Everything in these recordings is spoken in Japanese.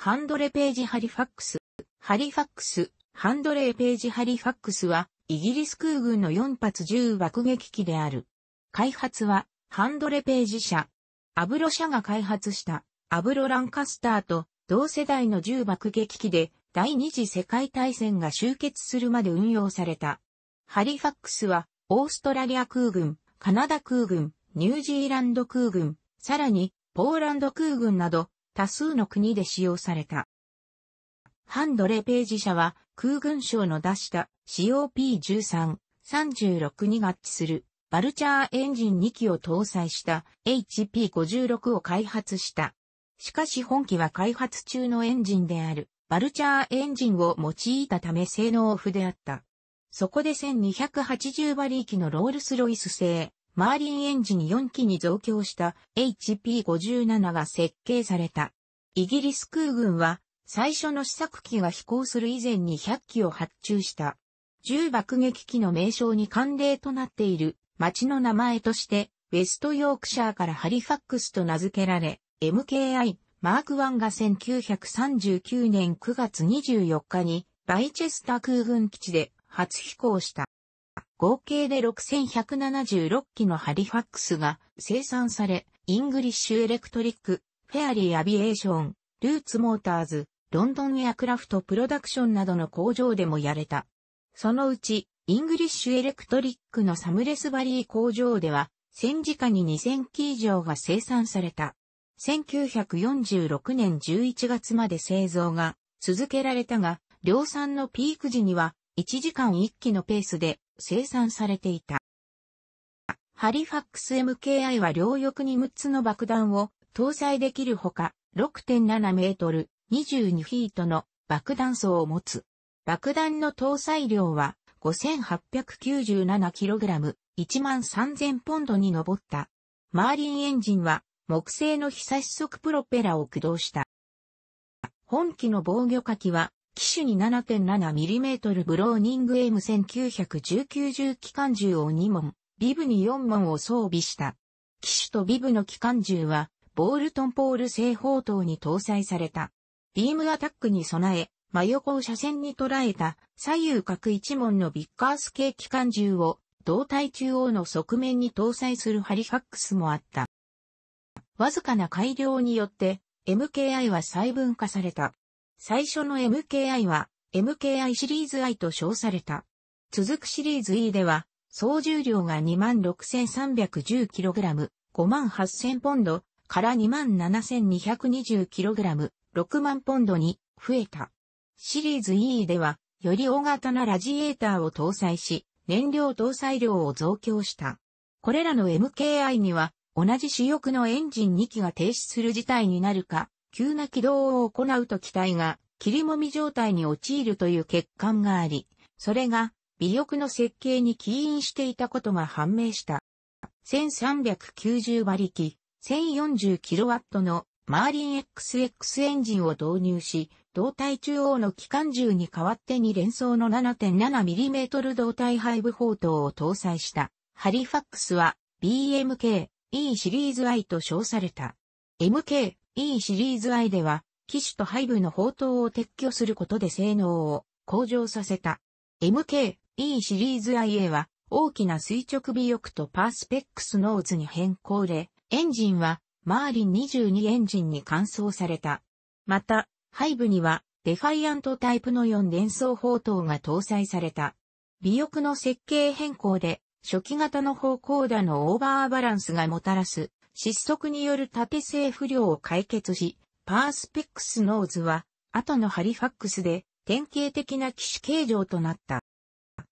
ハンドレページハリファックス。ハリファックス、ハンドレページハリファックスは、イギリス空軍の4発銃爆撃機である。開発は、ハンドレページ社。アブロ社が開発した、アブロランカスターと、同世代の銃爆撃機で、第二次世界大戦が終結するまで運用された。ハリファックスは、オーストラリア空軍、カナダ空軍、ニュージーランド空軍、さらに、ポーランド空軍など、多数の国で使用された。ハンドレページ社は空軍省の出した COP13、36に合致するバルチャーエンジン2機を搭載した HP56 を開発した。しかし本機は開発中のエンジンであるバルチャーエンジンを用いたため性能オフであった。そこで1280馬力のロールスロイス製マーリンエンジン4機に増強した HP57 が設計された。イギリス空軍は最初の試作機が飛行する以前に100機を発注した。重爆撃機の名称に慣例となっている町の名前として、ウェストヨークシャーからハリファックスと名付けられ、MKI マーク1が1939年9月24日にバイチェスター空軍基地で初飛行した。合計で6176機のハリファックスが生産され、イングリッシュエレクトリック、フェアリーアビエーション、ルーツモーターズ、ロンドンエアクラフトプロダクションなどの工場でもやれた。そのうち、イングリッシュエレクトリックのサムレスバリー工場では、戦時下に2000機以上が生産された。1946年11月まで製造が続けられたが、量産のピーク時には1時間1機のペースで生産されていた。ハリファックス MKI は両翼に6つの爆弾を搭載できるほか、6.7メートル、22フィートの爆弾層を持つ。爆弾の搭載量は 5897kg、13000ポンドに上った。マーリンエンジンは木製の非接触プロペラを駆動した。本機の防御火器は機種に 7.7mm ブローニング M1919 重機関銃を2門、ビブに4門を装備した。機種とビブの機関銃は、ボールトンポール製砲塔に搭載された。ビームアタックに備え、真横を車線に捉えた左右角一門のビッカース系機関銃を胴体中央の側面に搭載するハリファックスもあった。わずかな改良によって MKI は細分化された。最初の MKI は MKI シリーズ I と称された。続くシリーズ E では、総重量が 26,310kg、58,000ポンドから 27,220kg、6万ポンドに増えた。シリーズ E では、より大型なラジエーターを搭載し、燃料搭載量を増強した。これらの MKI には、同じ主翼のエンジン2機が停止する事態になるか、急な軌道を行うと機体が切りもみ状態に陥るという欠陥があり、それが尾翼の設計に起因していたことが判明した。1390馬力、1040kW のマーリン XX エンジンを導入し、胴体中央の機関銃に代わって2連装の 7.7mm 胴体背部砲塔を搭載した。ハリファックスは BMK E シリーズ I と称された。MK E シリーズ I では、機種と背部の砲塔を撤去することで性能を向上させた。MK E シリーズ IA は大きな垂直尾翼とパースペックスノーズに変更で、エンジンはマーリン22エンジンに換装された。また、背部にはデファイアントタイプの4連装砲塔が搭載された。尾翼の設計変更で初期型の方向打のオーバーバランスがもたらす失速による縦性不良を解決し、パースペックスノーズは、後のハリファックスで典型的な機種形状となった。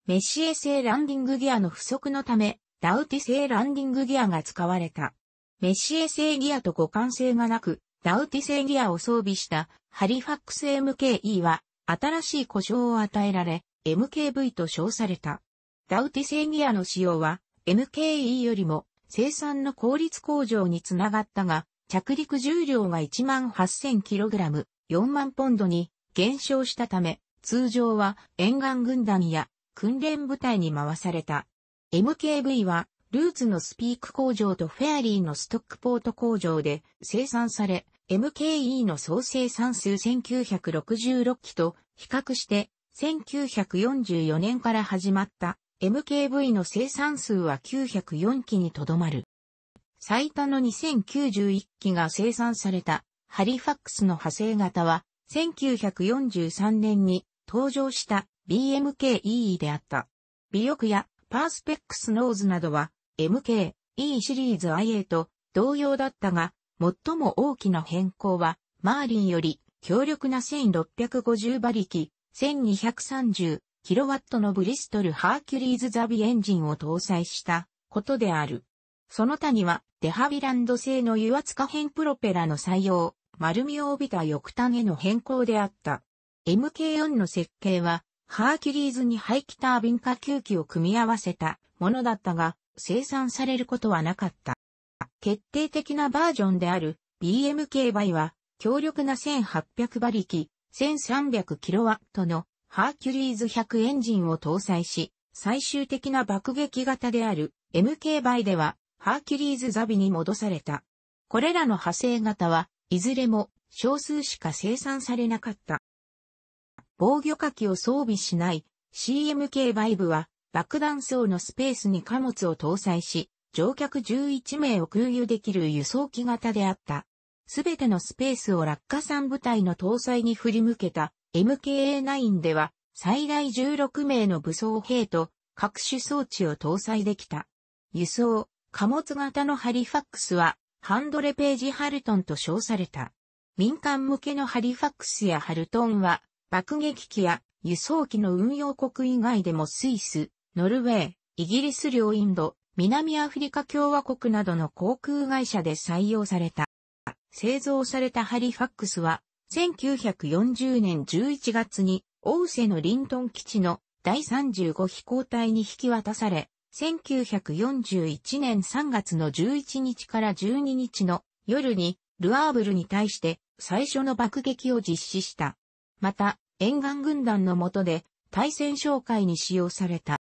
メシエ製ランディングギアの不足のため、ダウティ製ランディングギアが使われた。メシエ製ギアと互換性がなく、ダウティ製ギアを装備したハリファックス MKE は、新しい故障を与えられ、MKV と称された。ダウティ製ギアの使用は、MKE よりも生産の効率向上につながったが、着陸重量が 18,000kg、4万ポンドに減少したため、通常は沿岸軍団や訓練部隊に回された。MKV は、ルーツのスピーク工場とフェアリーのストックポート工場で生産され、MKE の総生産数1966機と比較して1944年から始まった MKV の生産数は904機にとどまる。最多の2091機が生産されたハリファックスの派生型は1943年に登場した BMKEE であった。尾翼やパースペックスノーズなどは MKE シリーズ IA と同様だったが、最も大きな変更はマーリンより強力な1650馬力1230キロワットのブリストルハーキュリーズザビエンジンを搭載したことである。その他には、デハビランド製の油圧可変プロペラの採用、丸みを帯びた翼端への変更であった。MK4 の設計は、ハーキュリーズに排気タービン下吸気を組み合わせたものだったが、生産されることはなかった。決定的なバージョンである BMK 倍は、強力な1800馬力、1300kW のハーキュリーズ100エンジンを搭載し、最終的な爆撃型である MK 倍では、ハーキュリーズザビに戻された。これらの派生型は、いずれも少数しか生産されなかった。防御火器を装備しない CMK バイブは爆弾層のスペースに貨物を搭載し、乗客11名を空輸できる輸送機型であった。すべてのスペースを落下産部隊の搭載に振り向けた MKA9 では最大16名の武装兵と各種装置を搭載できた。輸送、貨物型のハリファックスはハンドレページハルトンと称された。民間向けのハリファックスやハルトンは爆撃機や輸送機の運用国以外でもスイス、ノルウェー、イギリス領インド、南アフリカ共和国などの航空会社で採用された。製造されたハリファックスは1940年11月に、大瀬のリントン基地の第35飛行隊に引き渡され、1941年3月の11日から12日の夜に、ルアーブルに対して最初の爆撃を実施した。また、沿岸軍団の下で対戦紹介に使用された。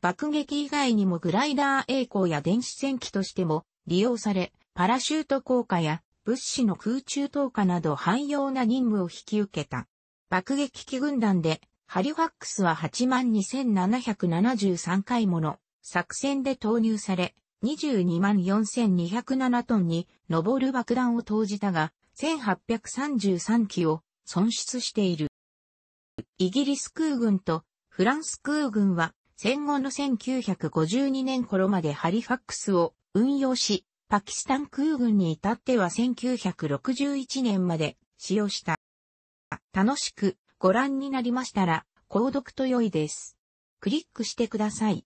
爆撃以外にもグライダー栄光や電子戦機としても利用され、パラシュート効果や物資の空中投下など汎用な任務を引き受けた。爆撃機軍団で、ハリファックスは82,773回もの作戦で投入され、224,207トンに上る爆弾を投じたが、1833機を損失している。イギリス空軍とフランス空軍は戦後の1952年頃までハリファックスを運用し、パキスタン空軍に至っては1961年まで使用した。楽しくご覧になりましたら、購読と良いです。クリックしてください。